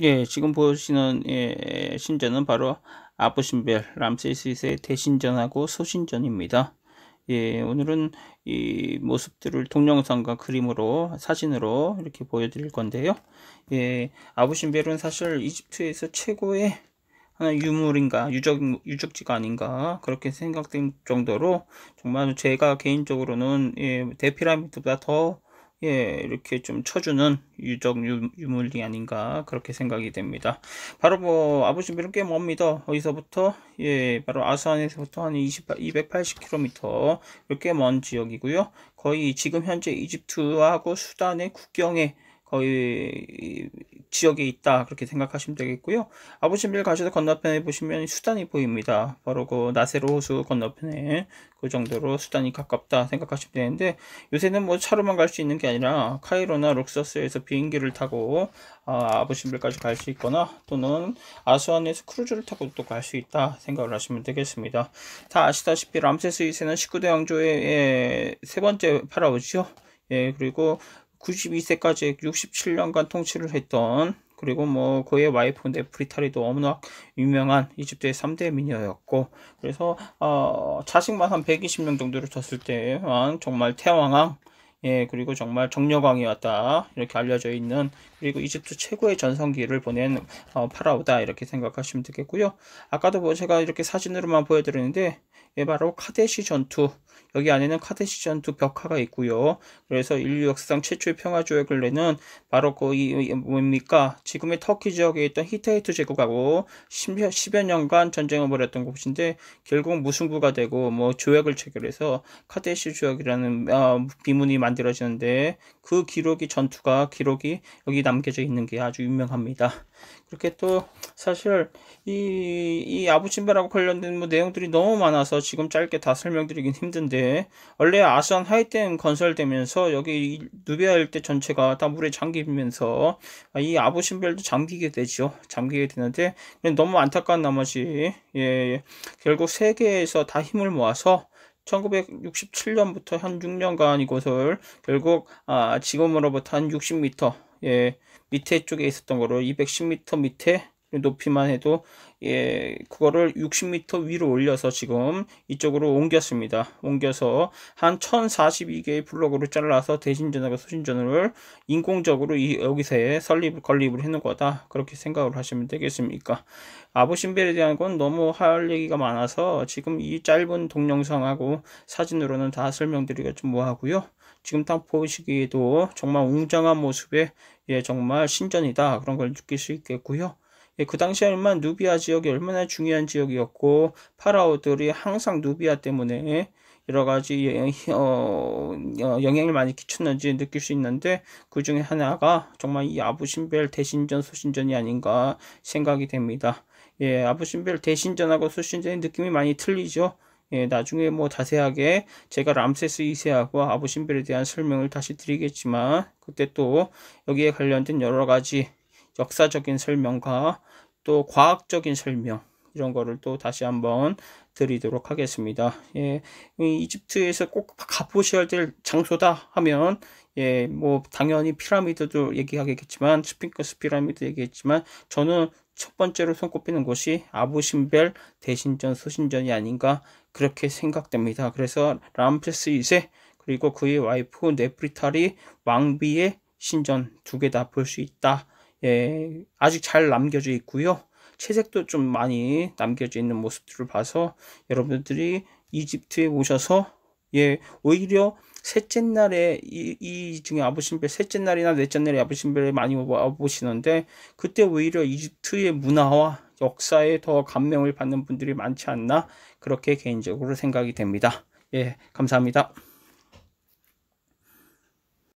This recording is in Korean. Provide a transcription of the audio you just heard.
예, 지금 보시는 예, 신전은 바로 아부신벨 람세시스의 대신전하고 소신전입니다. 예, 오늘은 이 모습들을 동영상과 그림으로 사진으로 이렇게 보여드릴 건데요. 예, 아부신벨은 사실 이집트에서 최고의 하나 유물인가 유적 유적지가 아닌가 그렇게 생각된 정도로 정말 제가 개인적으로는 예, 대피라미드보다 더 예, 이렇게 좀 쳐주는 유적 유, 물이 아닌가 그렇게 생각이 됩니다. 바로 뭐 아버지 미름 꽤 멉니다. 어디서부터 예, 바로 아스안에서부터 한2 280km 이렇게 먼 지역이고요. 거의 지금 현재 이집트하고 수단의 국경에 거의 지역에 있다 그렇게 생각하시면 되겠고요. 아부신빌 가셔서 건너편에 보시면 수단이 보입니다. 바로 그 나세로 호수 건너편에 그 정도로 수단이 가깝다 생각하시면 되는데 요새는 뭐 차로만 갈 수 있는 게 아니라 카이로나 룩서스에서 비행기를 타고 아, 아부신빌까지 갈 수 있거나 또는 아수안에서 크루즈를 타고 또 갈 수 있다 생각을 하시면 되겠습니다. 다 아시다시피 람세스 2세는 19대 왕조의 세 번째 파라오죠. 예, 그리고 92세까지 67년간 통치를 했던 그리고 뭐 그의 와이프 네프리타리도 워낙 유명한 이집트의 3대 미녀였고 그래서 어, 자식만 한 120명 정도를 뒀을 때만 정말 태왕왕 예 그리고 정말 정려광이 었다 이렇게 알려져 있는 그리고 이집트 최고의 전성기를 보낸 어, 파라오다 이렇게 생각하시면 되겠고요. 아까도 뭐 제가 이렇게 사진으로만 보여드렸는데 예, 바로 카데시 전투 여기 안에는 카데시 전투 벽화가 있고요. 그래서 인류 역사상 최초의 평화 조약을 내는 바로 그이 뭡니까 지금의 터키 지역에 있던 히테이트 제국하고 10여, 10여 년간 전쟁을 벌였던 곳인데 결국 무승부가 되고 뭐 조약을 체결해서 카데시 조약이라는 어, 비문이 만들어지는데 그 기록이 전투가 기록이 여기 남겨져 있는 게 아주 유명합니다. 그렇게 또 사실 이, 이 아부침배라고 관련된 뭐 내용들이 너무 많아서 지금 짧게 다 설명드리긴 힘든데 원래 아산 하이댐 건설되면서 여기 누비아 일대 전체가 다 물에 잠기면서 아, 이아부신별도 잠기게 되죠. 잠기게 되는데 너무 안타까운 나머지 예, 예, 결국 세계에서 다 힘을 모아서 1967년부터 한 6년간 이곳을 결국 아, 지금으로부터 한 60m 예 밑에 쪽에 있었던 거로 210m 밑에 높이만 해도 예 그거를 60m 위로 올려서 지금 이쪽으로 옮겼습니다 옮겨서 한 1042개의 블록으로 잘라서 대신전하고 수신전을 인공적으로 이 여기서 설립 건립을 해놓은 거다 그렇게 생각을 하시면 되겠습니까 아부신벨에 대한 건 너무 할 얘기가 많아서 지금 이 짧은 동영상하고 사진으로는 다 설명드리기가 좀 뭐하고요 지금 딱 보시기에도 정말 웅장한 모습에 예 정말 신전이다 그런 걸 느낄 수 있겠고요 예, 그 당시에만 얼 누비아 지역이 얼마나 중요한 지역이었고 파라오들이 항상 누비아 때문에 여러 가지 예, 예, 어, 어, 영향을 많이 끼쳤는지 느낄 수 있는데 그 중에 하나가 정말 이 아부신벨 대신전 소신전이 아닌가 생각이 됩니다. 예, 아부신벨 대신전하고 소신전의 느낌이 많이 틀리죠. 예, 나중에 뭐 자세하게 제가 람세스 2세하고 아부신벨에 대한 설명을 다시 드리겠지만 그때 또 여기에 관련된 여러 가지 역사적인 설명과 또 과학적인 설명 이런 거를 또 다시 한번 드리도록 하겠습니다. 예, 이집트에서 꼭 가보셔야 될 장소다 하면 예, 뭐 당연히 피라미드도 얘기하겠지만 스핑크스 피라미드 얘기했지만 저는 첫 번째로 손꼽히는 곳이 아부신벨 대신전 소신전이 아닌가 그렇게 생각됩니다. 그래서 람세스 2세 그리고 그의 와이프 네프리탈이 왕비의 신전 두 개 다 볼 수 있다. 예, 아직 잘 남겨져 있고요. 채색도 좀 많이 남겨져 있는 모습들을 봐서 여러분들이 이집트에 오셔서 예, 오히려 셋째 날에 이, 이 중에 아부신벨 셋째 날이나 넷째 날에 아부신벨을 많이 와보시는데 그때 오히려 이집트의 문화와 역사에 더 감명을 받는 분들이 많지 않나 그렇게 개인적으로 생각이 됩니다. 예, 감사합니다.